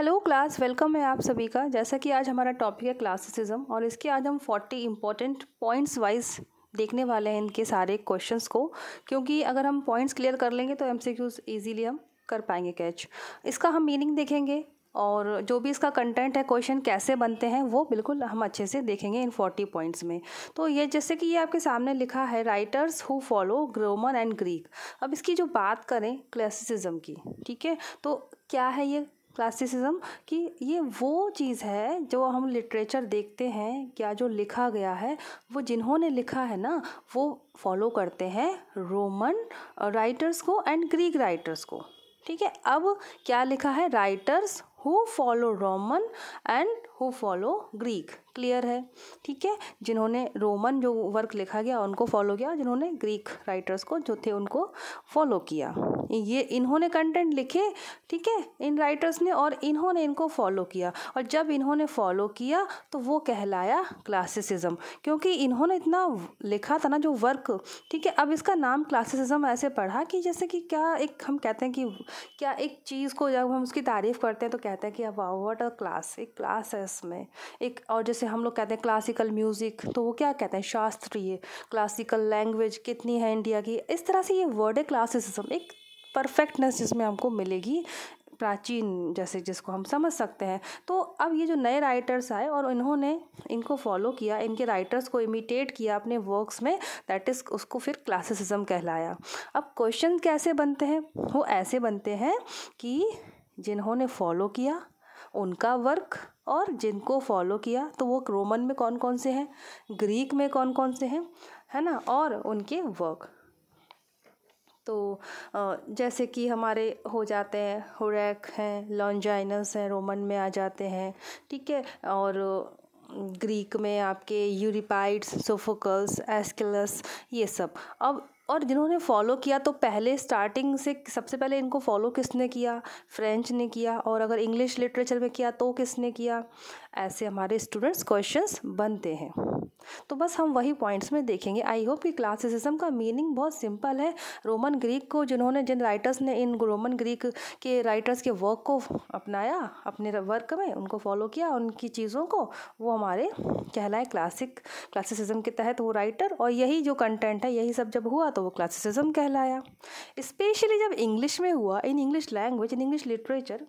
Hello class welcome है आप सभी का जैसा कि आज हमारा टॉपिक है क्लासिसिज्म और इसके आज हम फोर्टी इंपॉर्टेंट पॉइंट्स वाइज देखने वाले हैं इनके सारे क्वेश्चंस को क्योंकि अगर हम पॉइंट्स क्लियर कर लेंगे तो एमसीक्यूज इजीली हम कर पाएंगे कैच इसका हम मीनिंग देखेंगे और जो भी इसका कंटेंट है क्वेश्चन कैसे बनते हैं वो बिल्कुल हम अच्छे से देखेंगे इन फोर्टी पॉइंट्स में तो ये जैसे कि ये आपके सामने लिखा है writers who follow Roman and Greek अब इसकी जो बात करें क्लासिसिज्म की ठीक है तो क्या है ये क्लासिसिज्म कि ये वो चीज़ है जो हम लिटरेचर देखते हैं क्या जो लिखा गया है वो जिन्होंने लिखा है ना वो फॉलो करते हैं रोमन राइटर्स को एंड ग्रीक राइटर्स को ठीक है अब क्या लिखा है writers who follow Roman and who follow Greek clear है ठीक है जिन्होंने रोमन जो वर्क लिखा गया उनको फॉलो किया जिन्होंने ग्रीक राइटर्स को जो थे उनको फॉलो किया ये इन्होंने कंटेंट लिखे ठीक है इन राइटर्स ने और इन्होंने इनको फॉलो किया और जब इन्होंने फॉलो किया तो वो कहलाया क्लासिसिज्म क्योंकि इन्होंने इतना लिखा था ना जो वर्क ठीक है अब इसका नाम क्लासिसिज्म ऐसे पढ़ा कि जैसे कि क्या एक हम कहते हैं कि क्या एक चीज़ को जब हम उसकी तारीफ़ करते हैं तो कहते हैं कि अब वाह वट अ क्लास एक क्लास है डांस में एक और जैसे हम लोग कहते हैं क्लासिकल म्यूज़िक तो वो क्या कहते हैं शास्त्रीय क्लासिकल लैंग्वेज कितनी है इंडिया की इस तरह से ये वर्ड है क्लासिसिज्म एक परफेक्टनेस जिसमें हमको मिलेगी प्राचीन जैसे जिसको हम समझ सकते हैं तो अब ये जो नए राइटर्स आए और इन्होंने इनको फॉलो किया इनके राइटर्स को इमिटेट किया अपने वर्क्स में दैट इज़ उसको फिर क्लासिसिज्म कहलाया अब क्वेश्चन कैसे बनते हैं वो ऐसे बनते हैं कि जिन्होंने फॉलो किया उनका वर्क और जिनको फॉलो किया तो वो रोमन में कौन कौन से हैं ग्रीक में कौन कौन से हैं है ना और उनके वर्क तो जैसे कि हमारे हो जाते हैं होरेक हैं लॉन्जाइनस हैं रोमन में आ जाते हैं ठीक है और ग्रीक में आपके यूरिपाइड्स सोफोकल्स एस्किलस ये सब अब और जिन्होंने फॉलो किया तो पहले स्टार्टिंग से सबसे पहले इनको फॉलो किसने किया फ्रेंच ने किया और अगर इंग्लिश लिटरेचर में किया तो किसने किया ऐसे हमारे स्टूडेंट्स क्वेश्चंस बनते हैं तो बस हम वही पॉइंट्स में देखेंगे आई होप कि क्लासिसिज्म का मीनिंग बहुत सिंपल है रोमन ग्रीक को जिन्होंने जिन राइटर्स ने इन रोमन ग्रीक के राइटर्स के वर्क को अपनाया अपने वर्क में उनको फॉलो किया उनकी चीज़ों को वो हमारे कहलाए क्लासिक क्लासिसिज्म के तहत वो राइटर और यही जो कंटेंट है यही सब जब हुआ तो वो क्लासिसिज्म कहलाया स्पेशली जब इंग्लिश में हुआ in English language in English literature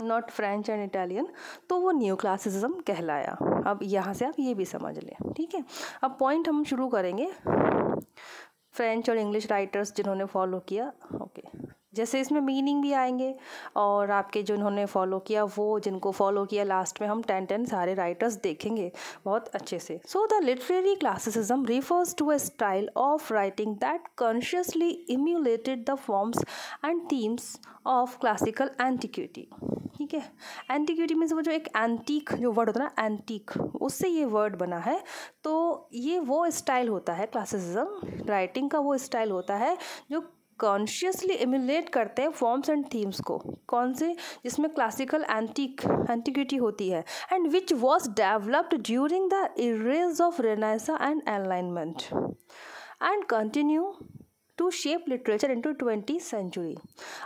not French and Italian तो वो न्यू क्लासिसिज्म कहलाया अब यहाँ से आप ये भी समझ लें ठीक है अब पॉइंट हम शुरू करेंगे फ्रेंच और इंग्लिश राइटर्स जिन्होंने फॉलो किया ओके जैसे इसमें मीनिंग भी आएंगे और आपके जो इन्होंने फॉलो किया वो जिनको फॉलो किया लास्ट में हम टेन टेन सारे राइटर्स देखेंगे बहुत अच्छे से so the literary classicism refers to a style of writing that consciously emulated the forms and themes of classical antiquity ठीक है एंटीक्यूटी मीन्स वो जो एक एंटीक जो वर्ड होता है ना एंटीक उससे ये वर्ड बना है तो ये वो स्टाइल होता है क्लासिसिज्म राइटिंग का वो स्टाइल होता है जो कॉन्शियसली एमुलेट करते हैं फॉर्म्स एंड थीम्स को कौन से जिसमें क्लासिकल एंटीक एंटीक्यूटी होती है and which was developed during the eras of Renaissance and Enlightenment and continue to shape literature into twenty century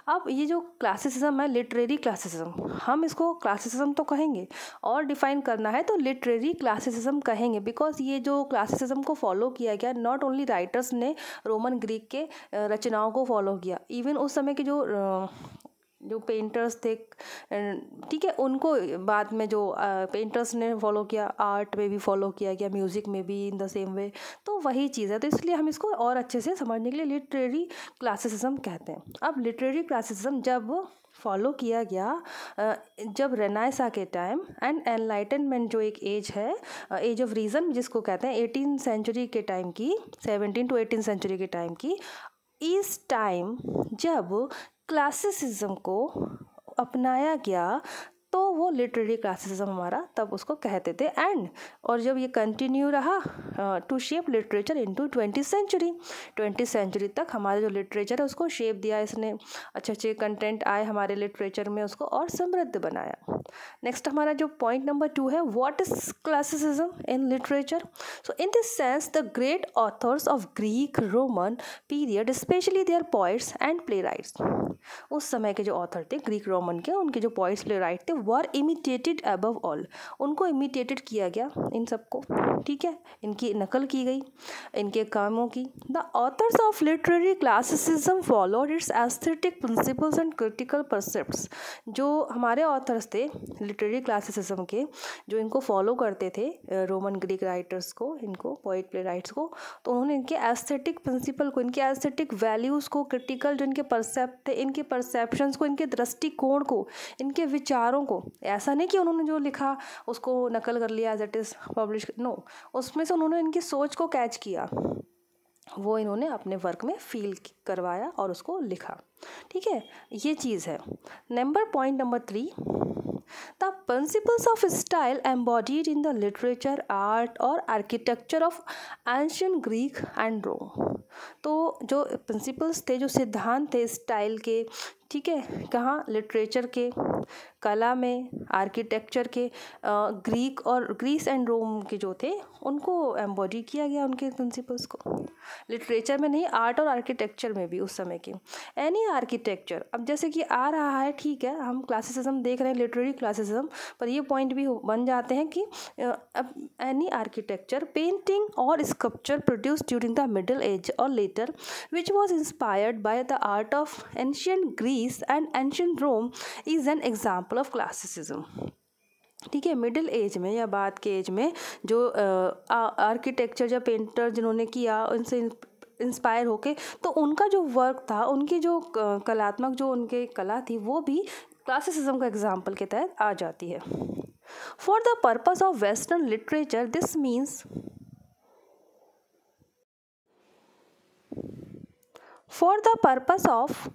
अब ये जो क्लासिसिज्म है लिटरेरी क्लासिसिज्म हम इसको क्लासिसिज्म तो कहेंगे और डिफाइन करना है तो लिटरेरी क्लासिसिज्म कहेंगे बिकॉज ये जो क्लासिसिज्म को फॉलो किया गया नॉट ओनली राइटर्स ने रोमन ग्रीक के रचनाओं को फॉलो किया इवन उस समय के जो जो पेंटर्स थे ठीक है उनको बाद में जो पेंटर्स ने फॉलो किया आर्ट में भी फॉलो किया गया म्यूज़िक में भी इन द सेम वे तो वही चीज़ है तो इसलिए हम इसको और अच्छे से समझने के लिए लिटरेरी क्लासिसिज्म कहते हैं अब लिटरेरी क्लासिसिज्म जब फॉलो किया गया जब रेनाइसा के टाइम एंड एनलाइटनमेंट जो एक एज है एज ऑफ रीज़न जिसको कहते हैं एटीन सेंचुरी के टाइम की सेवनटीन टू एटीन सेंचुरी के टाइम की इस टाइम जब क्लासिसिज्म को अपनाया गया तो वो लिटरेरी क्लासिसिज्म हमारा तब उसको कहते थे एंड और जब ये कंटिन्यू रहा to shape literature into twenty century twenty century तक हमारे जो लिटरेचर है उसको शेप दिया इसने अच्छे अच्छे कंटेंट आए हमारे लिटरेचर में उसको और समृद्ध बनाया नेक्स्ट हमारा जो पॉइंट नंबर टू है what is classicism in literature so in this sense the great authors of Greek Roman period specially their poets and play उस समय के जो ऑथर थे ग्रीक रोमन के उनके जो पॉइट्स प्ले थे वर इमिटेटेड अबव ऑल उनको इमिटेटेड किया गया इन सबको ठीक है इनकी नकल की गई इनके कामों की the authors of literary classicism followed its aesthetic principles and critical precept जो हमारे ऑथर्स थे लिटरेरी क्लासिसिज्म के जो इनको फॉलो करते थे रोमन ग्रीक राइटर्स को इनको पोइट प्ले राइट्स को तो उन्होंने इनके एस्थेटिक प्रिंसिपल को इनके एस्थेटिक वैल्यूज़ को क्रिटिकल जो इनके परसेप्ट थे इनके परसेप्शंस को इनके दृष्टिकोण को इनके विचारों को ऐसा नहीं कि उन्होंने जो लिखा उसको नकल कर लिया as it is publish no उसमें से उन्होंने इनकी सोच को कैच किया वो इन्होंने अपने वर्क में फील करवाया और उसको लिखा ठीक है ये चीज़ है number point number three the principles of style embodied in the literature art और architecture of ancient Greek and Rome तो जो प्रिंसिपल्स थे जो सिद्धांत थे स्टाइल के ठीक है कहाँ लिटरेचर के कला में आर्किटेक्चर के ग्रीक और ग्रीस एंड रोम के जो थे उनको एम्बॉडी किया गया उनके प्रिंसिपल्स को लिटरेचर में नहीं आर्ट और आर्किटेक्चर में भी उस समय के एनी आर्किटेक्चर अब जैसे कि आ रहा है ठीक है हम क्लासिसिज्म देख रहे हैं लिटरेरी क्लासिसिज्म पर ये पॉइंट भी बन जाते हैं कि अब एनी आर्किटेक्चर पेंटिंग और sculpture produce during the middle age और or later, which was inspired by the art of ancient Greece and ancient Rome, is an example of classicism. ठीक है मिडिल एज में या बाद के एज में जो आर्किटेक्चर या पेंटर जिन्होंने किया उनसे इंस्पायर होके तो उनका जो वर्क था उनकी जो कलात्मक जो उनके कला थी वो भी क्लासिसिज्म का एग्जाम्पल के तहत आ जाती है for the purpose of western literature this means for the purpose of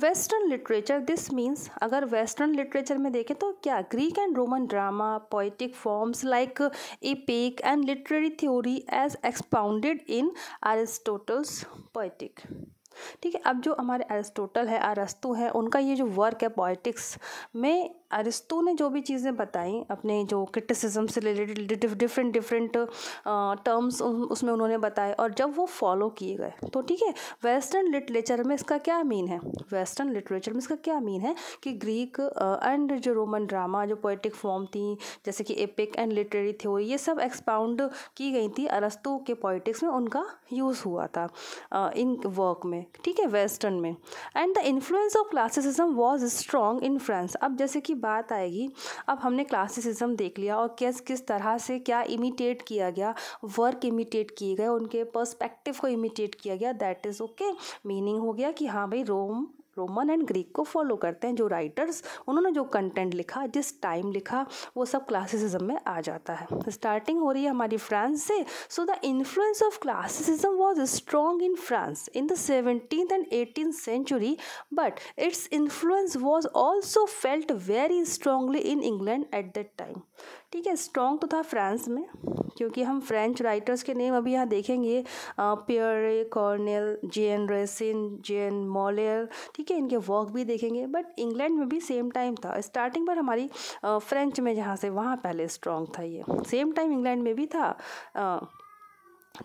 western literature this means अगर वेस्टर्न लिटरेचर में देखें तो क्या Greek and Roman drama poetic forms like epic and literary theory as expounded in Aristotle's poetic ठीक है अब जो हमारे एरिस्टोटल है अरस्तु है उनका ये जो वर्क है पोइटिक्स में अरिस्तो ने जो भी चीज़ें बताई अपने जो क्रिटिसिज्म से रिलेटेड डिफरेंट डिफरेंट टर्म्स उसमें उन्होंने बताए और जब वो फॉलो किए गए तो ठीक है वेस्टर्न लिटरेचर में इसका क्या मीन है वेस्टर्न लिटरेचर में इसका क्या मीन है कि ग्रीक एंड जो रोमन ड्रामा जो पोइटिक फॉर्म थी जैसे कि एपिक एंड लिटरेरी थ्योरी ये सब एक्सपाउंड की गई थी अरस्तु के पॉइटिक्स में उनका यूज़ हुआ था इन वर्क में ठीक है वेस्टर्न में and the influence of classicism was strong in France अब जैसे कि बात आएगी अब हमने क्लासिसिज्म देख लिया और किस किस तरह से क्या इमिटेट किया गया वर्क इमिटेट किए गए उनके पर्सपेक्टिव को इमिटेट किया गया दैट इज़ ओके मीनिंग हो गया कि हाँ भाई रोम रोमन एंड ग्रीक को फॉलो करते हैं जो राइटर्स उन्होंने जो कंटेंट लिखा जिस टाइम लिखा वो सब क्लासिसिज्म में आ जाता है स्टार्टिंग हो रही है हमारी फ्रांस से so the influence of classicism was strong in France in the seventeen and eighteen century but its influence was also felt very strongly in England at that time ठीक है स्ट्रॉन्ग तो था France में क्योंकि हम French writers के name अभी यहाँ देखेंगे Pierre Corneille J N Racine J N Moliere ठीक है इनके वर्क भी देखेंगे बट इंग्लैंड में भी सेम टाइम था स्टार्टिंग पर हमारी फ्रेंच में जहाँ से वहाँ पहले स्ट्रॉन्ग था ये सेम टाइम इंग्लैंड में भी था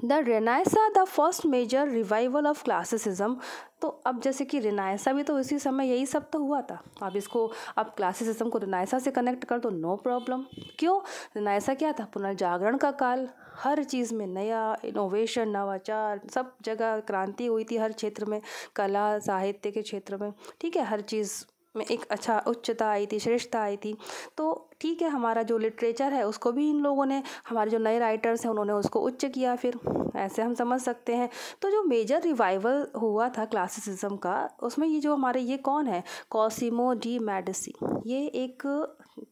the Renaissance the first major revival of classicism तो अब जैसे कि रेनाइसा भी तो इसी समय यही सब तो हुआ था अब इसको अब क्लासिसिज्म को रेनाइसा से कनेक्ट कर दो तो नो प्रॉब्लम क्यों रेनाइसा क्या था पुनर्जागरण का काल हर चीज़ में नया इनोवेशन नवाचार सब जगह क्रांति हुई थी हर क्षेत्र में कला साहित्य के क्षेत्र में ठीक है हर चीज़ में एक अच्छा उच्चता आई थी श्रेष्ठता आई थी तो ठीक है हमारा जो लिटरेचर है उसको भी इन लोगों ने हमारे जो नए राइटर्स हैं उन्होंने उसको उच्च किया फिर ऐसे हम समझ सकते हैं तो जो मेजर रिवाइवल हुआ था क्लासिसिज्म का उसमें ये जो हमारे ये कौन है कॉसिमो डी मेडिसी ये एक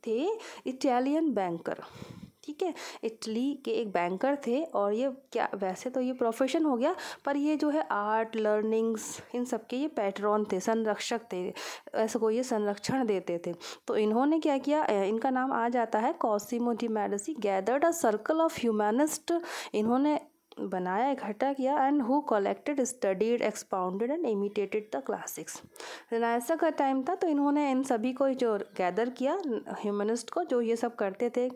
थे इटालियन बैंकर ठीक है इटली के एक बैंकर थे और ये क्या वैसे तो ये प्रोफेशन हो गया पर ये जो है आर्ट लर्निंग्स इन सब के ये पैट्रॉन थे संरक्षक थे ऐसे को ये संरक्षण देते थे तो इन्होंने क्या किया इनका नाम आ जाता है Cosimo de Medici gathered a circle of humanist इन्होंने बनाया इकट्ठा किया and who collected studied expounded and imitated the classics Renaissance का टाइम था तो इन्होंने इन सभी को जो गैदर किया ह्यूमनिस्ट को जो ये सब करते थे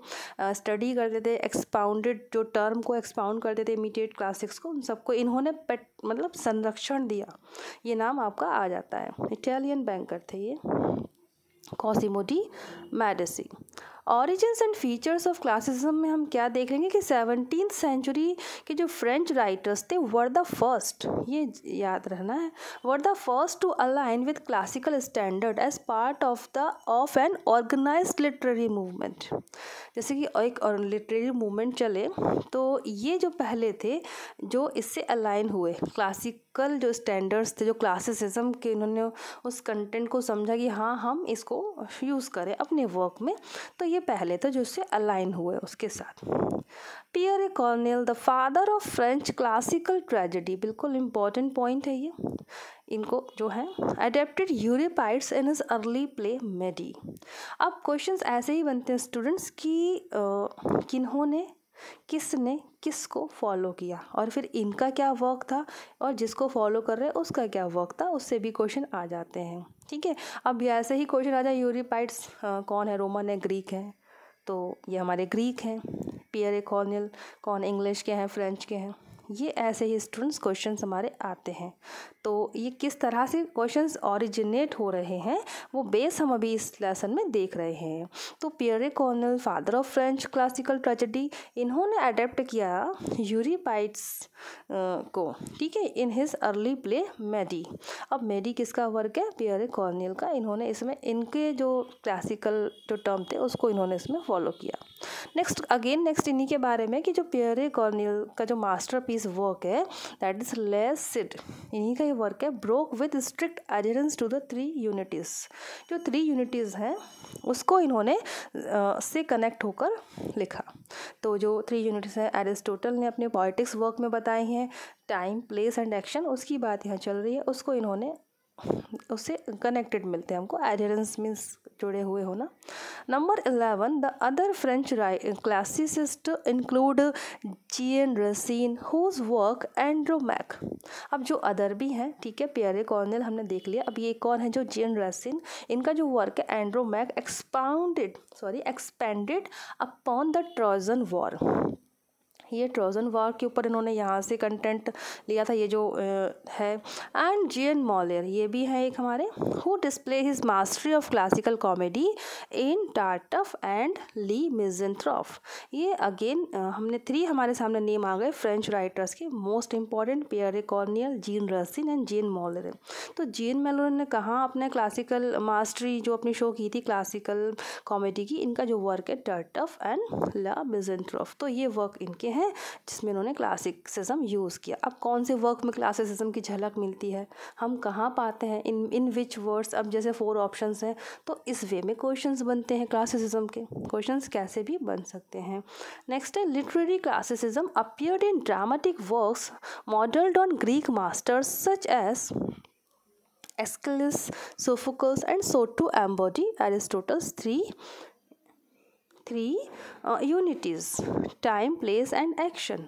स्टडी करते थे एक्सपाउंडेड जो टर्म को एक्सपाउंड करते थे इमिटेट क्लासिक्स को उन सबको इन्होंने पेट मतलब संरक्षण दिया ये नाम आपका आ जाता है इटालियन बैंकर थे ये Cosimo de Medici origins and features of classicism में हम क्या देख लेंगे कि सेवनटीन सेंचुरी के जो फ्रेंच राइटर्स थे वर द फर्स्ट ये याद रहना है were the first to align with classical standard as part of the of an organize literary movement जैसे कि एक लिटरेरी मूवमेंट चले तो ये जो पहले थे जो इससे अलाइन हुए क्लासिक प्रैक्टिकल जो स्टैंडर्ड्स थे जो क्लासेसिज्म के इन्होंने उस कंटेंट को समझा कि हाँ हम इसको यूज़ करें अपने वर्क में तो ये पहले थे जो उससे अलाइन हुए उसके साथ Pierre Corneille the father of French classical tragedy बिल्कुल इम्पॉर्टेंट पॉइंट है ये इनको जो है adapted Euripides in his early play Medea अब क्वेश्चंस ऐसे ही बनते हैं स्टूडेंट्स की किन्होंने किसने किस को फॉलो किया और फिर इनका क्या वर्क था और जिसको फॉलो कर रहे उसका क्या वर्क था उससे भी क्वेश्चन आ जाते हैं ठीक है अब ऐसे ही क्वेश्चन आ जाए यूरिपाइट्स कौन है रोमन है ग्रीक है तो ये हमारे ग्रीक हैं पियर ए कॉर्नियल कौन इंग्लिश के हैं फ्रेंच के हैं ये ऐसे ही स्टूडेंट्स क्वेश्चंस हमारे आते हैं तो ये किस तरह से क्वेश्चंस ओरिजिनेट हो रहे हैं वो बेस हम अभी इस लेसन में देख रहे हैं तो Pierre Corneille father of French classical tragedy इन्होंने अडेप्ट किया यूरीपाइट्स को ठीक है in his early play Medea अब मेडी किसका वर्क है पियरे कॉर्नियल का इन्होंने इसमें इनके जो क्लासिकल जो टर्म थे उसको इन्होंने इसमें फॉलो किया नेक्स्ट अगेन नेक्स्ट इन्हीं के बारे में कि जो पियरे कॉर्नियल का जो मास्टर पीस वर्क है दैट इज लेस सिड इन्हीं का ये वर्क है broke with strict adherence to the three unities जो थ्री यूनिटीज़ हैं उसको इन्होंने से कनेक्ट होकर लिखा तो जो थ्री यूनिट्स हैं एरिस्टोटल ने अपने पॉलिटिक्स वर्क में बताई हैं टाइम प्लेस एंड एक्शन उसकी बात यहाँ चल रही है उसको इन्होंने उससे कनेक्टेड मिलते हैं हमको एडहेरेंस मीन्स जुड़े हुए होना number eleven the other French राइ classicist include G N Racine whose work Andromache अब जो अदर भी हैं ठीक है पियरे कॉर्नल हमने देख लिया अब ये कौन है जो जी एन रसीन इनका जो वर्क है Andromache expounded sorry expanded upon the Trojan war ये ट्रोजन वॉर के ऊपर इन्होंने यहाँ से कंटेंट लिया था ये जो है एंड जी एन मॉलियर ये भी है एक हमारे who display his mastery of classical comedy in Tartuffe and Le Misanthrope ये अगेन हमने थ्री हमारे सामने नेम आ गए फ्रेंच राइटर्स के most important Pierre Corneille Jean Racine and Jean Moliere तो जीन मेलोर ने कहा अपने क्लासिकल मास्टरी जो अपनी शो की थी क्लासिकल कॉमेडी की इनका जो वर्क है टर्टफ़ एंड ला मिजनथ्रॉफ तो ये वर्क इनके हैं जिसमें इन्होंने क्लासिसिज्म यूज़ किया अब कौन से वर्क में क्लासिसिज्म की झलक मिलती है हम कहाँ पाते हैं इन इन विच वर्ड्स अब जैसे फोर ऑप्शन हैं तो इस वे में क्वेश्चन बनते हैं क्लासिसिज्म के क्वेश्चन कैसे भी बन सकते हैं नेक्स्ट है literary classicism appeared in dramatic works modelled on Greek masters such as Aeschylus, Sophocles and so too embody Aristotle's three three unities time place and action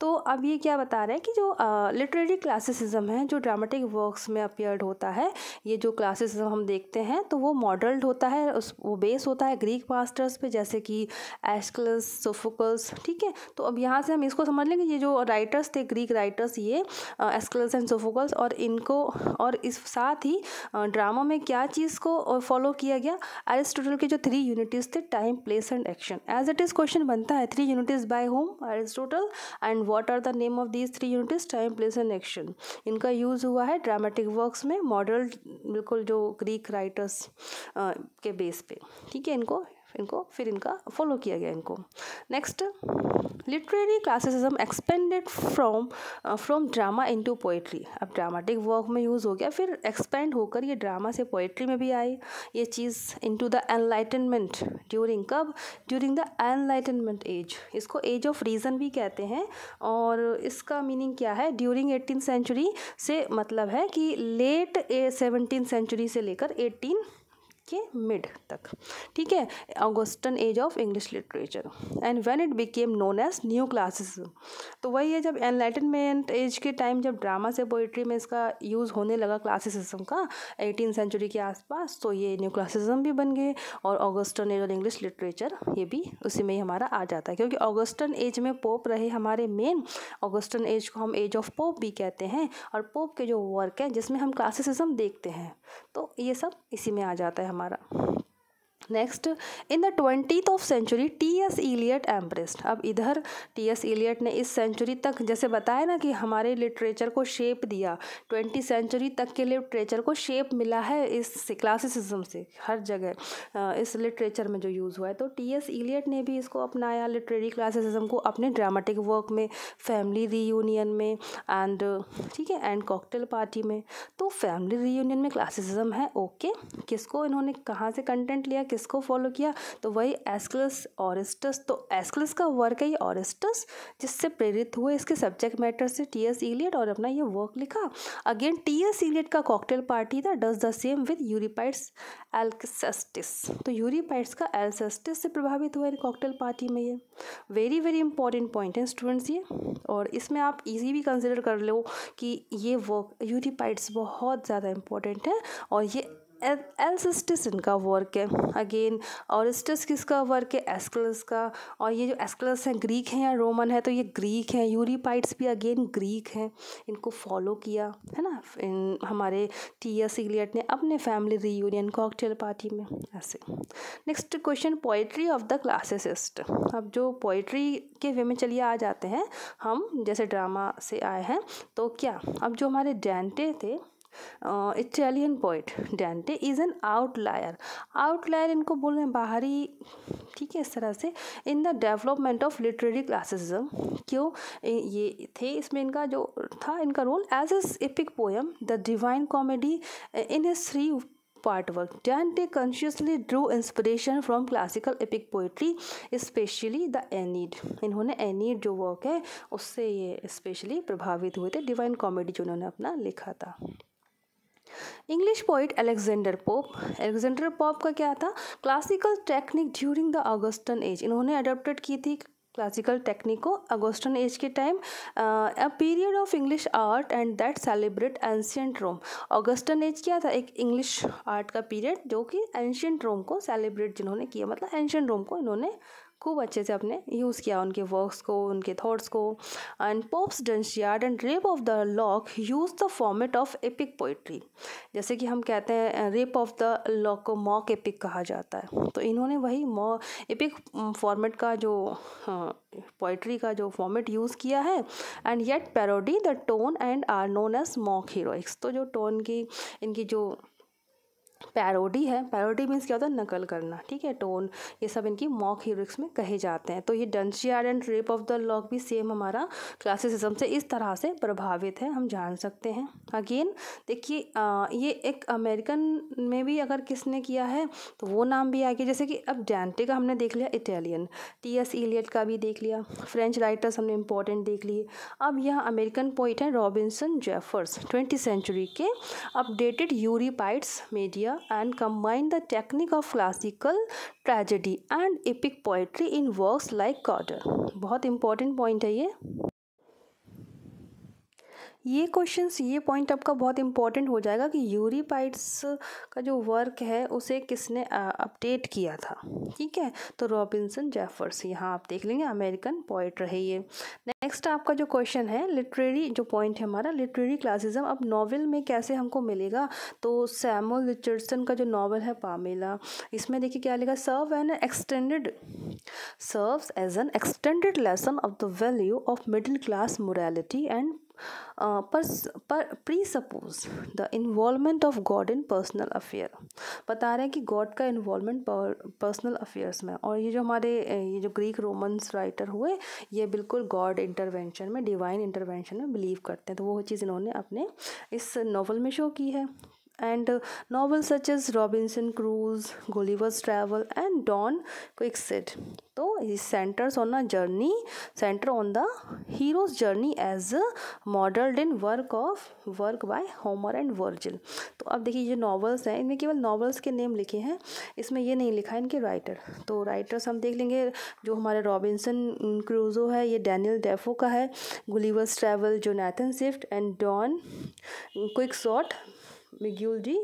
तो अब ये क्या बता रहे हैं कि जो लिटरेरी uh, क्लासिसिज्म है जो ड्रामेटिक वर्क्स में अपियर्ड होता है ये जो क्लासिसिज्म हम देखते हैं तो वो मॉडल्ड होता है उस वो बेस होता है ग्रीक मास्टर्स पे जैसे कि एस्कलस सोफोकल्स ठीक है तो अब यहाँ से हम इसको समझ लेंगे ये जो राइटर्स थे ग्रीक राइटर्स ये एस्कल्स एंड सोफोकल्स और इनको और इस साथ ही ड्रामा uh, में क्या चीज़ को फॉलो uh, किया गया एरिस्टोटल के जो थ्री यूनिटीज़ थे time place and and action as it is question बनता है three units by whom Aristotle and what are the name of these three units time place and action इनका use हुआ है dramatic works में model बिल्कुल जो Greek writers के base पे ठीक है इनको इनको फिर इनका फॉलो किया गया इनको next literary classicism expanded from from drama into poetry अब ड्रामाटिक वर्क में यूज़ हो गया फिर एक्सपेंड होकर ये ड्रामा से पोइट्री में भी आई ये चीज़ इनटू द एनलाइटनमेंट ड्यूरिंग कब ड्यूरिंग द एनलाइटनमेंट एज इसको एज ऑफ रीज़न भी कहते हैं और इसका मीनिंग क्या है ड्यूरिंग एटीन सेंचुरी से मतलब है कि लेट सेवनटीन सेंचुरी से लेकर एटीन के मिड तक ठीक है Augustan age of English literature and when it became known as new classicism तो वही है जब एनलाइटनमेंट एज के टाइम जब ड्रामा से पोइट्री में इसका यूज़ होने लगा क्लासिसिज्म का एटीन सेंचुरी के आसपास तो ये न्यू क्लासिसम भी बन गए और Augustan age of English literature ये भी उसी में ही हमारा आ जाता है क्योंकि ऑगस्टन एज में पोप रहे हमारे मेन ऑगस्टन एज को हम एज ऑफ पोप भी कहते हैं और पोप के जो वर्क हैं जिसमें हम क्लासिसिज्म देखते हैं तो ये सब इसी में आ जाता है Mara. Next in the twenty of century T S Eliot impressed अब इधर टी एस इलियट ने इस सेंचुरी तक जैसे बताया ना कि हमारे लिटरेचर को शेप दिया ट्वेंटी सेंचुरी तक के लिटरेचर को शेप मिला है इस क्लासिसिज्म से हर जगह इस लिटरेचर में जो यूज़ हुआ है तो टी एस इलियट ने भी इसको अपनाया लिटरेरी क्लासिसिज्म को अपने ड्रामेटिक वर्क में फैमिली रीयूनियन में एंड ठीक है एंड कॉकटेल पार्टी में तो फैमिली रीयूनियन में क्लासिसिज्म है ओके किसको इन्होंने कहाँ से कंटेंट लिया किसको फॉलो किया तो वही एस्कलस ऑरिस्टस तो एस्कलस का वर्क है ये ऑरिस्टस जिससे प्रेरित हुए इसके सब्जेक्ट मैटर से टी एस इलियट और अपना ये वर्क लिखा अगेन टी एस इलियट का कॉकटेल पार्टी था does the same with Euripides Alcestis तो यूरिपाइड्स का एल्सेस्टिस से प्रभावित हुआ कॉकटेल पार्टी में ये वेरी वेरी इंपॉर्टेंट पॉइंट है स्टूडेंट्स ये और इसमें आप इजी भी कंसिडर कर लो कि ये वर्क यूरिपाइड्स बहुत ज़्यादा इंपॉर्टेंट है और ये एल्सिस्टिस इनका वर्क है अगेन औरिस्टिस किसका वर्क है एस्कलस का और ये जो एस्कलस हैं ग्रीक हैं या रोमन है तो ये ग्रीक हैं यूरीपाइट्स भी अगेन ग्रीक हैं इनको फॉलो किया है ना इन हमारे टी एस इलियट ने अपने फैमिली रीयूनियन कॉकटेल पार्टी में ऐसे next question poetry of the classicist अब जो पोइट्री के वे में चलिए आ जाते हैं हम जैसे ड्रामा से आए हैं तो क्या अब जो हमारे डेंटे थे poet Italian is an outlier outlier इनको बोल रहे हैं बाहरी ठीक है इस तरह से in the development of literary classicism क्यों ये थे इसमें इनका जो था इनका role as his epic poem the Divine Comedy in a three part work Dante consciously drew inspiration from classical epic poetry specially the Aeneid इन्होंने एनीड जो वर्क है उससे ये स्पेशली प्रभावित हुए थे डिवाइन कॉमेडी जो इन्होंने अपना लिखा था English poet Alexander Pope Alexander Pope का क्या था classical technique during the Augustan age इन्होंने अडोप्टेड की थी क्लासिकल टेक्निक को अगोस्टन एज के time a period of English art and that celebrate ancient Rome Augustan age क्या था एक इंग्लिश आर्ट का पीरियड जो कि एंशियंट रोम को सेलिब्रेट जिन्होंने किया मतलब एंशियंट रोम को इन्होंने खूब अच्छे से अपने यूज़ किया उनके वर्क्स को उनके थॉट्स को and Pope's Dunciad and Rape of the Lock use the format of epic poetry जैसे कि हम कहते हैं रेप ऑफ द लॉक को मॉक एपिक कहा जाता है तो इन्होंने वही मॉ एपिक फॉर्मेट का जो पोइट्री हाँ, का जो फॉर्मेट यूज़ किया है and yet parody the tone and are known as mock heroics तो जो टोन की इनकी जो पैरोडी है पैरोडी मीन्स क्या होता है नकल करना ठीक है टोन ये सब इनकी मॉक हीरोक्स में कहे जाते हैं तो ये Dunciad and Rape of the Lock भी सेम हमारा क्लासिसिज्म से इस तरह से प्रभावित है हम जान सकते हैं अगेन देखिए ये एक अमेरिकन में भी अगर किसने किया है तो वो नाम भी आ गया जैसे कि अब डेंटे का हमने देख लिया इटालियन टी एस इलियट का भी देख लिया फ्रेंच राइटर्स हमने इम्पोर्टेंट देख लिए अब यह अमेरिकन पोइट है रॉबिन्सन जेफर्स ट्वेंटी सेंचुरी के updated Euripides Medea India and combined the technique of classical tragedy and epic poetry in works like Cotter बहुत important point है ये ये क्वेश्चन ये पॉइंट आपका बहुत इंपॉर्टेंट हो जाएगा कि यूरीपाइड्स का जो वर्क है उसे किसने अपडेट किया था ठीक है तो रॉबिन्सन जेफर्स यहाँ आप देख लेंगे अमेरिकन पॉइट रहे ये नेक्स्ट आपका जो क्वेश्चन है लिटरेरी जो पॉइंट है हमारा लिटरेरी क्लासिज्म अब नॉवल में कैसे हमको मिलेगा तो सैमुअल रिचर्डसन का जो नॉवल है पामेला इसमें देखिए क्या लेगा serve an extended serves as an extended lesson of the value of middle class morality and पर पर presuppose the involvement of God in personal affair बता रहे हैं कि गॉड का इन्वॉलमेंट पर्सनल अफेयर्स में और ये जो हमारे ये जो ग्रीक रोमन्स राइटर हुए ये बिल्कुल गॉड इंटरवेंशन में डिवाइन इंटरवेंशन में बिलीव करते हैं तो वो चीज़ इन्होंने अपने इस नॉवल में शो की है and uh, novels such as Robinson Crusoe, Gulliver's Travel, and Don Quixote. So it centers on a journey, center on the hero's journey as uh, modeled in work of work by Homer and Virgil तो अब देखिए ये novels हैं इनमें केवल novels के name लिखे हैं इसमें ये नहीं लिखा है इनके राइटर तो राइटर्स हम देख लेंगे जो हमारे रॉबिन्सन क्रूजो है ये डैनियल डेफो का है गुलीवर्स ट्रैवल जो Nathan Swift and Don Quixote Miguel de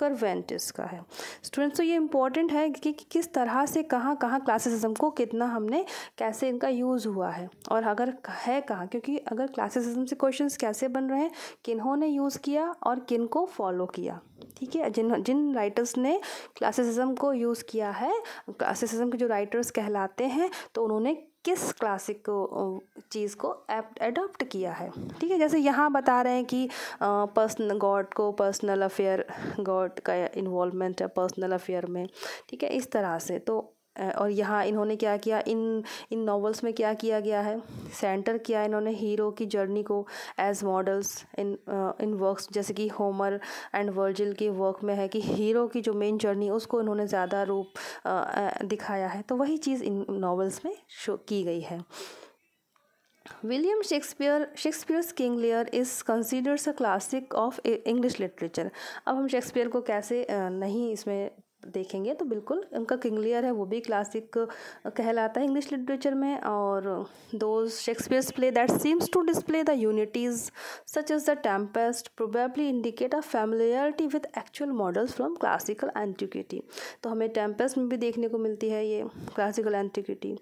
Cervantes का है स्टूडेंट्स तो ये इम्पॉर्टेंट है कि, कि किस तरह से कहाँ कहाँ क्लासिसिज्म को कितना हमने कैसे इनका यूज़ हुआ है और अगर है कहाँ क्योंकि अगर क्लासिसिज्म से क्वेश्चंस कैसे बन रहे हैं किन्होंने यूज़ किया और किन को फॉलो किया ठीक है जिन जिन राइटर्स ने क्लासिसिज्म को यूज़ किया है क्लासिसिज्म के जो राइटर्स कहलाते हैं तो उन्होंने किस क्लासिक को चीज़ को एडॉप्ट किया है ठीक है जैसे यहाँ बता रहे हैं कि पर्सनल गॉड को पर्सनल अफेयर गॉड का इन्वॉल्वमेंट है पर्सनल अफेयर में ठीक है इस तरह से तो और यहाँ इन्होंने क्या किया इन इन नावल्स में क्या किया गया है सेंटर किया इन्होंने हीरो की जर्नी को as models in in works जैसे कि होमर एंड वर्जिल के वर्क में है कि हीरो की जो मेन जर्नी उसको इन्होंने ज़्यादा रूप दिखाया है तो वही चीज़ इन नावल्स में शो की गई है William Shakespeare Shakespeare's King Lear is considers a classic of English literature अब हम शेक्सपियर को कैसे नहीं इसमें देखेंगे तो बिल्कुल उनका किंगलियर है वो भी क्लासिक कहलाता है इंग्लिश लिटरेचर में और दो Shakespeare's play that seems to display the unities such is the Tempest probably indicate a familiarity with actual models from classical antiquity तो हमें टेम्पेस्ट में भी देखने को मिलती है ये classical antiquity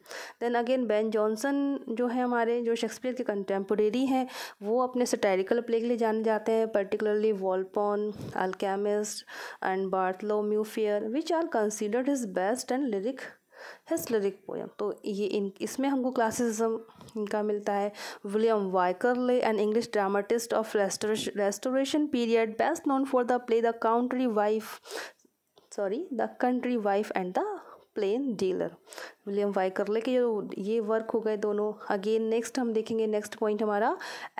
then again Ben Jonson जो है हमारे जो शेक्सपियर के कंटेम्प्रेरी हैं वो अपने सटेरिकल प्ले के लिए जाने जाते हैं particularly Volpone Alchemist and Bartholomew Fair which are considered his best and lyric his lyric poem तो ये इन इसमें हमको क्लासिसिज्म इनका मिलता है William Wycherley and English dramatist of Restoration period best known for the play the Country Wife sorry the Country Wife and the Plain Dealer William Wycherley कि ये वर्क हो गए दोनों अगेन नेक्स्ट हम देखेंगे next point हमारा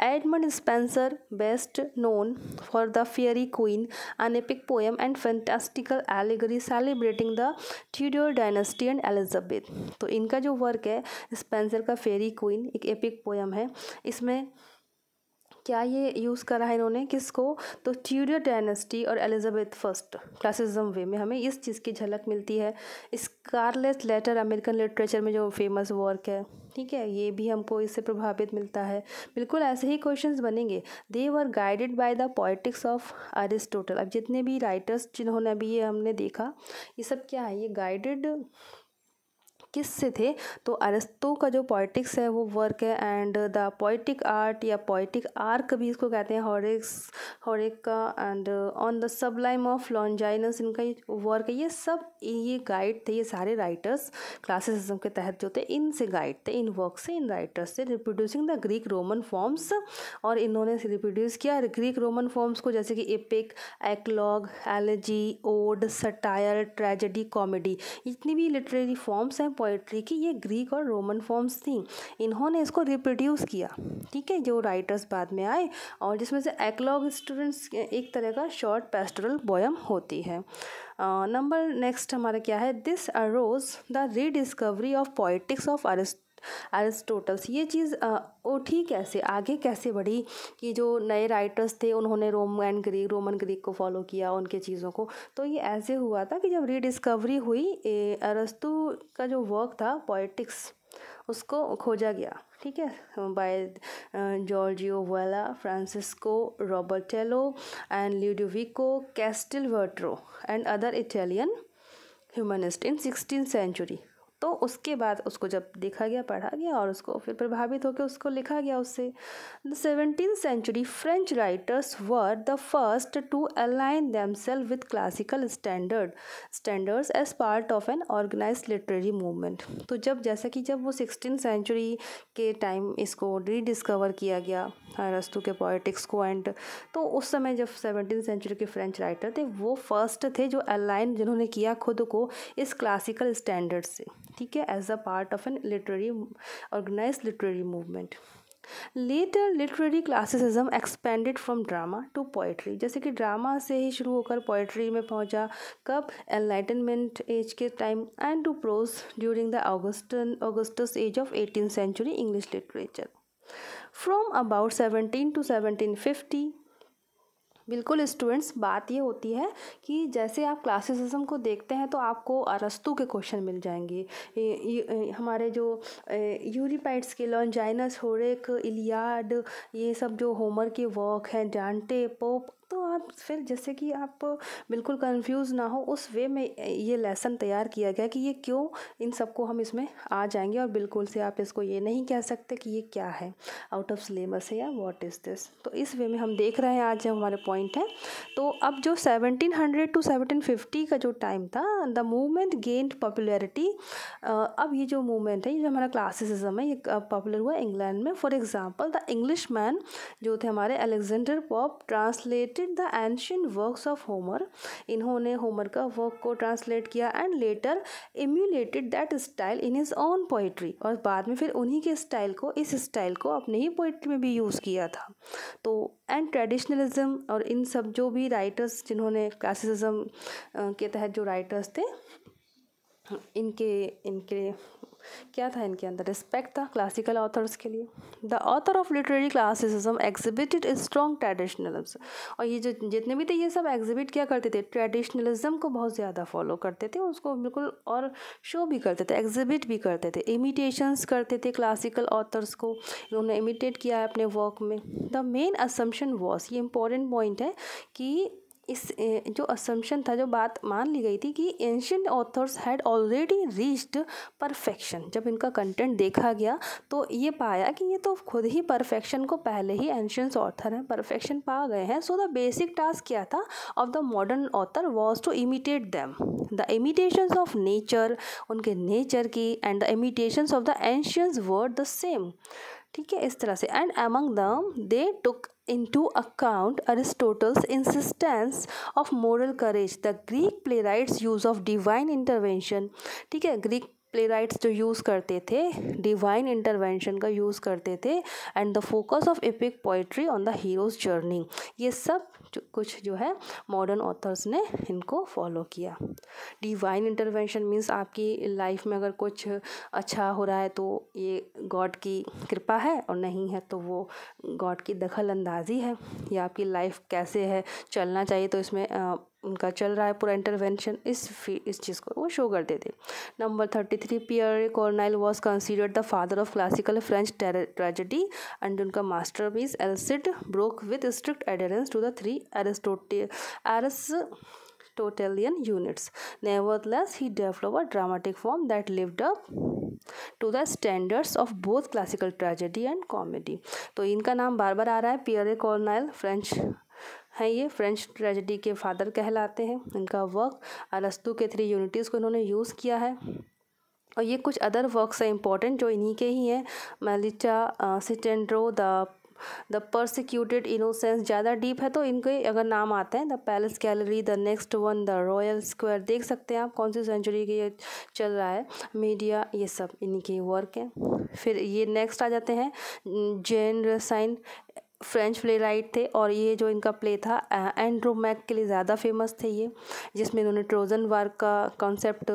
Edmund Spenser best known for the Faerie Queene an epic poem and fantastical allegory celebrating the Tudor dynasty and Elizabeth तो इनका जो वर्क है स्पेंसर का फेरी क्वीन एक एपिक पोएम है इसमें क्या ये यूज़ करा है इन्होंने किसको तो ट्यूरियर डायनेस्टी और एलिजाबेथ फर्स्ट क्लासिज्म वे में हमें इस चीज़ की झलक मिलती है स्कारलेट लेटर अमेरिकन लिटरेचर में जो फेमस वर्क है ठीक है ये भी हमको इससे प्रभावित मिलता है बिल्कुल ऐसे ही क्वेश्चन बनेंगे they were guided by the Politics of Aristotle अब जितने भी राइटर्स जिन्होंने अभी ये हमने देखा ये सब क्या है ये गाइडेड किस से थे तो अरस्तों का जो पॉइटिक्स है वो वर्क है एंड द पॉइटिक आर्ट या पॉइटिक आर्क भी इसको कहते हैं हॉरिक्स हॉरिक का and on the sublime of Longinus इनका ये वर्क है ये सब ये गाइड थे ये सारे राइटर्स क्लासिसिज्म के तहत जो थे इनसे गाइड थे इन वर्क से इन राइटर्स से reproducing the Greek Roman forms और इन्होंने रिप्रोड्यूस किया ग्रीक रोमन फॉर्म्स को जैसे कि epic eclogue elegy ode satire tragedy comedy इतनी भी लिटरेरी फॉर्म्स हैं पोइट्री की ये ग्रीक और रोमन फॉर्म्स थी इन्होंने इसको रिप्रोड्यूस किया ठीक है जो राइटर्स बाद में आए और जिसमें से एक्लॉग स्टूडेंट्स एक तरह का शॉर्ट पेस्टरल बोयम होती है नंबर नेक्स्ट हमारा क्या है this arose the rediscovery of Poetics of अरिस्ट अरिस्टोटल्स ये चीज़ ठीक कैसे आगे कैसे बढ़ी कि जो नए राइटर्स थे उन्होंने Rome and Greek Roman Greek को फॉलो किया उनके चीज़ों को तो ये ऐसे हुआ था कि जब रीडिस्कवरी हुई अरस्तु का जो वर्क था पॉइटिक्स उसको खोजा गया ठीक है by Giorgio Valla Francesco Robortello and Ludovico Castelvetro and other Italian humanist in sixteen century तो उसके बाद उसको जब देखा गया पढ़ा गया और उसको फिर प्रभावित होकर उसको लिखा गया उससे the seventeen century French writers were the first to align them self with classical standard standards as part of an organize literary movement तो जब जैसा कि जब वो सिक्सटीन सेंचुरी के टाइम इसको रीडिस्कवर किया गया रस्तु के पॉलिटिक्स को एंड तो उस समय जब सेवनटीन सेंचुरी के फ्रेंच राइटर थे वो फर्स्ट थे जो अलाइन जिन्होंने किया खुद को इस क्लासिकल स्टैंडर्ड से ठीक है as a part of an literary organize literary movement later literary classicism expanded from drama to poetry जैसे कि ड्रामा से ही शुरू होकर पोइट्री में पहुंचा कब एनलाइटनमेंट एज के time and to prose during the Augustan Augustus age of eighteen century English literature from about seventeen to seventeen fifty बिल्कुल स्टूडेंट्स बात ये होती है कि जैसे आप क्लासिसिज्म को देखते हैं तो आपको अरस्तु के क्वेश्चन मिल जाएंगे ए, ए, हमारे जो यूरिपाइड्स के लॉन्जाइनस होरेक इलियाड ये सब जो होमर के वर्क हैं डांटे पोप तो आप फिर जैसे कि आप बिल्कुल कंफ्यूज ना हो उस वे में ये लेसन तैयार किया गया कि ये क्यों इन सबको हम इसमें आ जाएंगे और बिल्कुल से आप इसको ये नहीं कह सकते कि ये क्या है आउट ऑफ सिलेबस है या व्हाट इज़ दिस तो इस वे में हम देख रहे हैं आज जो हमारे पॉइंट हैं तो अब जो 1700 टू 1750 का जो टाइम था द मूवमेंट गेंड पॉपुलैरिटी अब ये जो मूवमेंट है ये जो हमारा क्लासिसिज्म है ये पॉपुलर हुआ इंग्लैंड में for example the Englishman जो थे हमारे Alexander Pope translate translated the ancient work of Homer इन्होंने होमर का वर्क को ट्रांसलेट किया and later emulated that style in his own poetry और बाद में फिर उन्हीं के स्टाइल को इस स्टाइल को अपने ही पोइट्री में भी यूज़ किया था तो एंड ट्रेडिशनलिज्म और इन सब जो भी राइटर्स जिन्होंने क्लासिसिज्म के तहत जो राइटर्स थे इनके इनके क्या था इनके अंदर रिस्पेक्ट था क्लासिकल ऑथर्स के लिए the author of literary classicism exhibited strong traditionalism और ये जो जितने भी थे ये सब एग्जिबिट क्या करते थे ट्रेडिशनलिज्म को बहुत ज़्यादा फॉलो करते थे उसको बिल्कुल और शो भी करते थे एग्जिबिट भी करते थे इमिटेशंस करते थे क्लासिकल ऑथर्स को उन्होंने इमिटेट किया है अपने वर्क में द मेन असम्पन वॉस ये इंपॉर्टेंट पॉइंट है कि इस जो असम्पन था जो बात मान ली गई थी कि ancient authors had already reached perfection जब इनका कंटेंट देखा गया तो ये पाया कि ये तो खुद ही परफेक्शन को पहले ही एंशंट ऑथर हैं परफेक्शन पा गए हैं सो द बेसिक टास्क क्या था of the modern author was to imitate them the imitations of nature उनके नेचर की and the imitations of the ancients were the same ठीक है इस तरह से एंड अमंग दम दे टुक into account Aristotle's insistence of moral courage, the Greek playwright's use of divine intervention. ठीक है Greek playwrights जो use करते थे divine intervention का use करते थे and the focus of epic poetry on the hero's journey ये सब कुछ जो है मॉडर्न ऑथर्स ने इनको फॉलो किया डिवाइन इंटरवेंशन मीन्स आपकी लाइफ में अगर कुछ अच्छा हो रहा है तो ये गॉड की कृपा है और नहीं है तो वो गॉड की दखल अंदाजी है या आपकी लाइफ कैसे है चलना चाहिए तो इसमें उनका चल रहा है पूरा इंटरवेंशन इस इस चीज़ को वो शो करते थे number thirty three Pierre Corneille was considered the father of classical French tragedy and उनका masterpiece El Cid broke with strict adherence to the three Aristotle एरस unities nevertheless he developed a dramatic form that lived up to the standards of both classical tragedy and comedy तो इनका नाम बार बार आ रहा है पियर कॉर्नाइल French हैं ये French tragedy के father कहलाते हैं इनका वर्क अरस्तु के थ्री यूनिटीज़ को इन्होंने यूज़ किया है और ये कुछ अदर वर्क्स हैं इंपॉर्टेंट जो इन्हीं के ही हैं Melite Clitandre the the Persecuted Innocence ज़्यादा डीप है तो इनके अगर नाम आते हैं the Palace Gallery the next one the Royal Square देख सकते हैं आप कौन सी सेंचुरी के ये चल रहा है मीडिया ये सब इन्हीं के वर्क हैं फिर ये नेक्स्ट आ जाते हैं जेन रसाइन फ्रेंच राइट थे और ये जो इनका प्ले था एंड्रो मैक के लिए ज़्यादा फेमस थे ये जिसमें इन्होंने ट्रोजन वार का कॉन्सेप्ट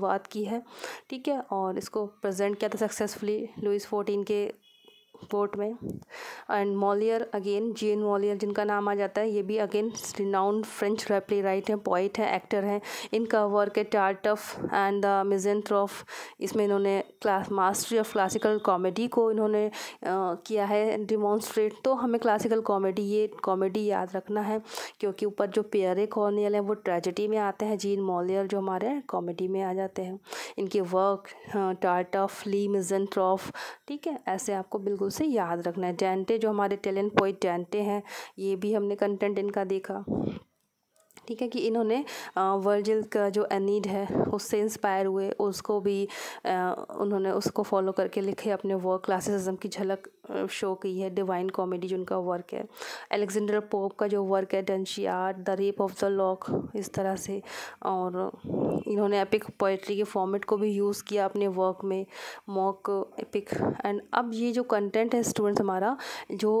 बात की है ठीक है और इसको प्रेजेंट किया था सक्सेसफुली लुइस फोर्टीन के कोर्ट में and Molière again Jean Molière जिनका नाम आ जाता है ये भी again renowned French playwright हैं पोइट हैं एक्टर हैं इनका वर्क है टार्ट एंड द मिजेंथ्रॉफ इसमें इन्होंने class mastery of classical comedy को इन्होंने किया है डिमॉन्स्ट्रेट तो हमें क्लासिकल कॉमेडी ये कॉमेडी याद रखना है क्योंकि ऊपर जो पेयरे कॉर्नियल हैं वो ट्रेजिडी में आते हैं जीन मॉलियर जो हमारे कॉमेडी में आ जाते हैं इनके वर्क ऑफ ली मिजन ट्रॉफ ठीक है ऐसे आपको बिल्कुल से याद रखना है डेंटे जो हमारे टैलेंट पोइट डेंटे हैं ये भी हमने कंटेंट इनका देखा ठीक है कि इन्होंने वर्जिल का जो एनीड है उससे इंस्पायर हुए उसको भी उन्होंने उसको फॉलो करके लिखे अपने वर्क क्लासिसिज्म की झलक शो की है डिवाइन कॉमेडी जो उनका वर्क है एलेक्जेंडर पोप का जो वर्क है Dunciad the Rape of the Lock इस तरह से और इन्होंने एपिक पोइट्री के फॉर्मेट को भी यूज़ किया अपने वर्क में मॉक एपिक एंड अब ये जो कंटेंट है स्टूडेंट्स हमारा जो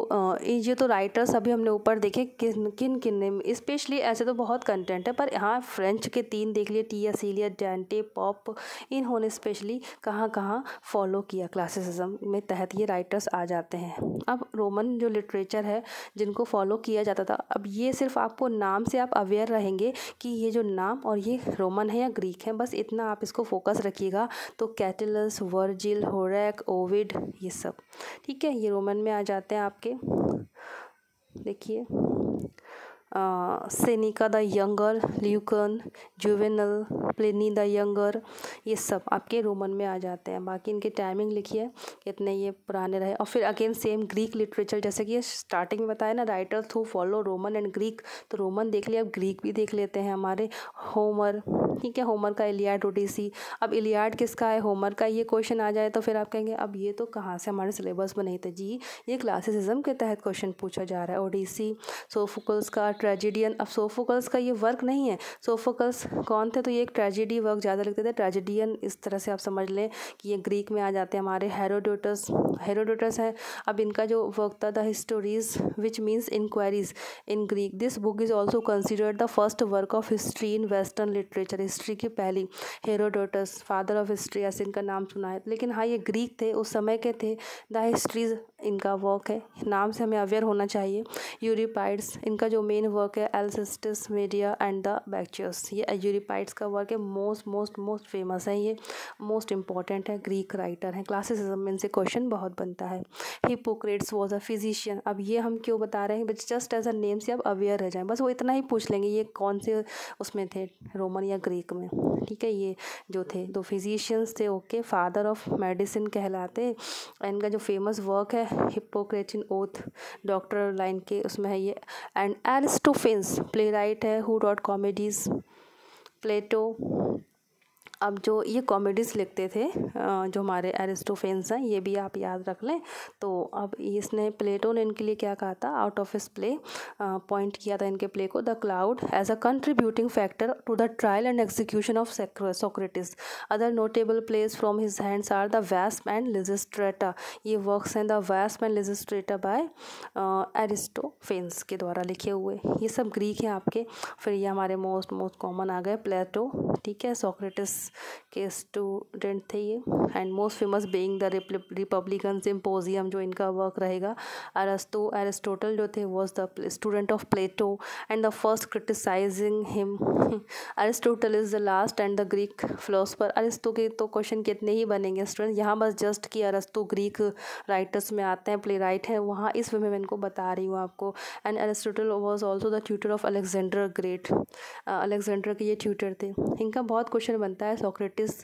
ये तो राइटर्स अभी हमने ऊपर देखे किन किन किन ने स्पेशली ऐसे तो बहुत बहुत कंटेंट है पर यहाँ फ्रेंच के तीन देख लिए टी सीलिया डेंटे पॉप इन्होंने स्पेशली कहाँ कहाँ फॉलो किया क्लासिसिज्म में तहत ये राइटर्स आ जाते हैं अब रोमन जो लिटरेचर है जिनको फॉलो किया जाता था अब ये सिर्फ आपको नाम से आप अवेयर रहेंगे कि ये जो नाम और ये रोमन है या ग्रीक है बस इतना आप इसको फोकस रखिएगा तो कैटलस वर्जिल होरेक ओविड ये सब ठीक है ये रोमन में आ जाते हैं आपके देखिए Seneca the Younger Lucan Juvenal Pliny the Younger ये सब आपके रोमन में आ जाते हैं बाकी इनके टाइमिंग लिखिए कितने ये पुराने रहे और फिर अगेन सेम ग्रीक लिटरेचर जैसे कि स्टार्टिंग में बताया ना writer through follow Roman and Greek तो रोमन देख लिया अब ग्रीक भी देख लेते हैं हमारे होमर ठीक है होमर का इलियाड ओडिसी अब इलियाड किसका है होमर का ये क्वेश्चन आ जाए तो फिर आप कहेंगे अब ये तो कहाँ से हमारे सिलेबस में नहीं थे जी ये क्लासिसिज्म के तहत क्वेश्चन पूछा जा रहा है ओडिसी सोफुकल्स का ट्रेजिडियन अब सोफोकल्स का ये वर्क नहीं है सोफोकल्स कौन थे तो ये एक ट्रेजिडी वर्क ज़्यादा लिखते थे ट्रेजिडियन इस तरह से आप समझ लें कि ये ग्रीक में आ जाते हैं हमारे हेरोडोटस हेरोडोटस हैं अब इनका जो वर्क था the histories which means inquiries in Greek this book is also considered the first work of history in western literature history की पहली हेरोडोटस फादर ऑफ हिस्ट्री ऐसे इनका नाम सुना है लेकिन हाँ ये ग्रीक थे उस समय के थे द हिस्ट्रीज इनका वर्क है नाम से हमें अवेयर होना चाहिए यूरिपाइड्स इनका जो मेन वर्क है Alcestis Medea and the Bacchae ये यूरिपाइड्स का वर्क है मोस्ट मोस्ट मोस्ट फेमस है ये मोस्ट इंपॉर्टेंट है ग्रीक राइटर हैं क्लासिसिज्म में इनसे क्वेश्चन बहुत बनता है हिपोक्रेट्स वॉज अ फिजिशियन अब ये हम क्यों बता रहे हैं but just as a name से आप अवेयर रह जाएँ बस वो इतना ही पूछ लेंगे ये कौन से उसमें थे रोमन या ग्रीक में ठीक है ये जो थे दो तो फिजिशियंस थे ओके फादर ऑफ मेडिसिन कहलाते इनका जो फेमस वर्क है हिपोक्रेटिन ओथ डॉक्टर लाइन के उसमें है ये एंड एरिस्टोफिन्स प्ले राइट है हु डॉट कॉमेडीज प्लेटो अब जो ये कॉमेडीज़ लिखते थे जो हमारे एरिस्टोफेंस हैं ये भी आप याद रख लें तो अब इसने प्लेटो ने इनके लिए क्या कहा था आउट ऑफ इस प्ले पॉइंट किया था इनके प्ले को the cloud as a contributing factor to the trial and execution of Socrates other notable plays from his hands are the wasp and Lysistrata ये वर्क्स हैं the wasp and Lysistrata by Aristophanes के द्वारा लिखे हुए ये सब Greek हैं आपके फिर ये हमारे मोस्ट मोस्ट कॉमन आ गए प्लेटो ठीक है सोक्रेटिस के स्टूडेंट थे ये and most famous being the republican symposium जो इनका वर्क रहेगा अरस्तो एरिस्टोटल जो थे was the student of Plato and the first criticising him Aristotle is the last and the Greek philosopher अरिस्तो के तो क्वेश्चन कितने ही बनेंगे स्टूडेंट यहाँ बस जस्ट कि अरस्तो ग्रीक राइटर्स में आते हैं प्ले राइट हैं वहाँ इस वे में मैं इनको बता रही हूँ आपको and Aristotle was also the tutor of Alexander great Alexander के ये ट्यूटर थे इनका बहुत क्वेश्चन बनता है सोक्रेटिस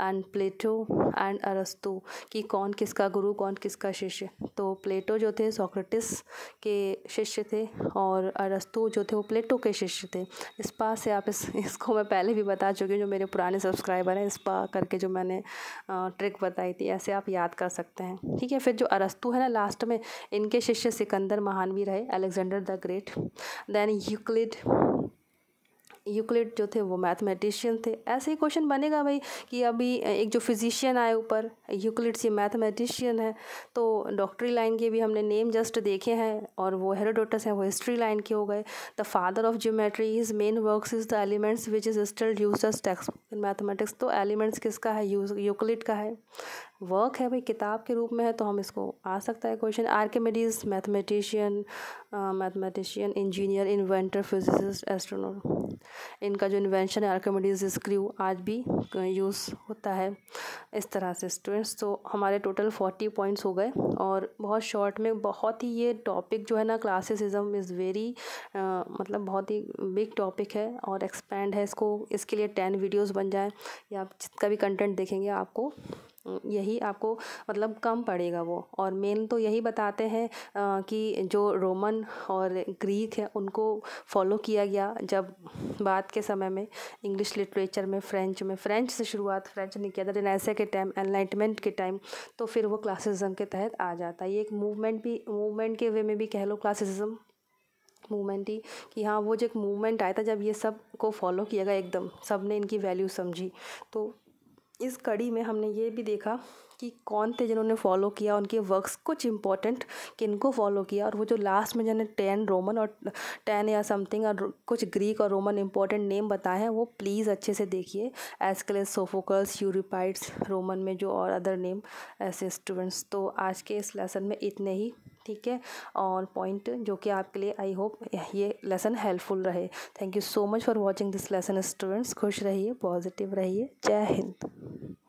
एंड प्लेटो एंड अरस्तु कि कौन किसका गुरु कौन किसका शिष्य तो प्लेटो जो थे सोक्रेटिस के शिष्य थे और अरस्तु जो थे वो प्लेटो के शिष्य थे इस पास से आप इस इसको मैं पहले भी बता चुकी हूँ जो मेरे पुराने सब्सक्राइबर हैं इस पा करके जो मैंने ट्रिक बताई थी ऐसे आप याद कर सकते हैं ठीक है फिर जो अरस्तु है ना लास्ट में इनके शिष्य सिकंदर महान भी रहे Alexander the great then Euclid Euclid जो थे वो मैथमेटिशियन थे ऐसे ही क्वेश्चन बनेगा भाई कि अभी एक जो फिजिशियन आए ऊपर यूक्लिड ये मैथमेटिशियन है तो डॉक्टरी लाइन के भी हमने नेम जस्ट देखे हैं और वो हेरोडोटस हैं वो हिस्ट्री लाइन के हो गए the father of geometry is main works is the elements which is still use book in mathematics तो एलिमेंट्स किसका है यूक्लिड का है वर्क है भाई किताब के रूप में है तो हम इसको आ सकता है question Archimedes mathematician mathematician engineer inventor physicist astronaut इनका जो इन्वेंशन है आर्किमेडीज स्क्रू आज भी यूज़ uh, होता है इस तरह से स्टूडेंट्स तो हमारे टोटल फोर्टी पॉइंट्स हो गए और बहुत शॉर्ट में बहुत ही ये टॉपिक जो है ना क्लासिसिज्म इज़ वेरी मतलब बहुत ही बिग टॉपिक है और एक्सपैंड है इसको इसके लिए टेन वीडियोज़ बन जाए या आप जितना भी कंटेंट देखेंगे आपको यही आपको मतलब कम पड़ेगा वो और मेन तो यही बताते हैं कि जो रोमन और ग्रीक है उनको फॉलो किया गया जब बाद के समय में इंग्लिश लिटरेचर में फ्रेंच में फ्रेंच से शुरुआत फ्रेंच ने किया था रिनेसा के टाइम एनलाइटमेंट के टाइम तो फिर वो क्लासिज्म के तहत आ जाता है ये एक मूवमेंट भी मूवमेंट के वे में भी कह लो क्लासिज्म मूवमेंट ही कि हाँ वो जो एक मूवमेंट आया था जब ये सब को फॉलो किया गया एकदम सब ने इनकी वैल्यू समझी तो इस कड़ी में हमने ये भी देखा कि कौन थे जिन्होंने फॉलो किया उनके वर्क्स कुछ इंपॉर्टेंट किन को फॉलो किया और वो जो लास्ट में जिन्होंने टेन रोमन और टेन या समथिंग और कुछ ग्रीक और रोमन इंपॉर्टेंट नेम बताए हैं वो प्लीज़ अच्छे से देखिए एस्कलेस सोफोकल्स यूरिपाइड्स रोमन में जो और अदर नेम ऐसे स्टूडेंट्स तो आज के इस लेसन में इतने ही ठीक है और पॉइंट जो कि आपके लिए आई होप ये लेसन हेल्पफुल रहे thank you so much for watching this lesson students खुश रहिए पॉजिटिव रहिए जय हिंद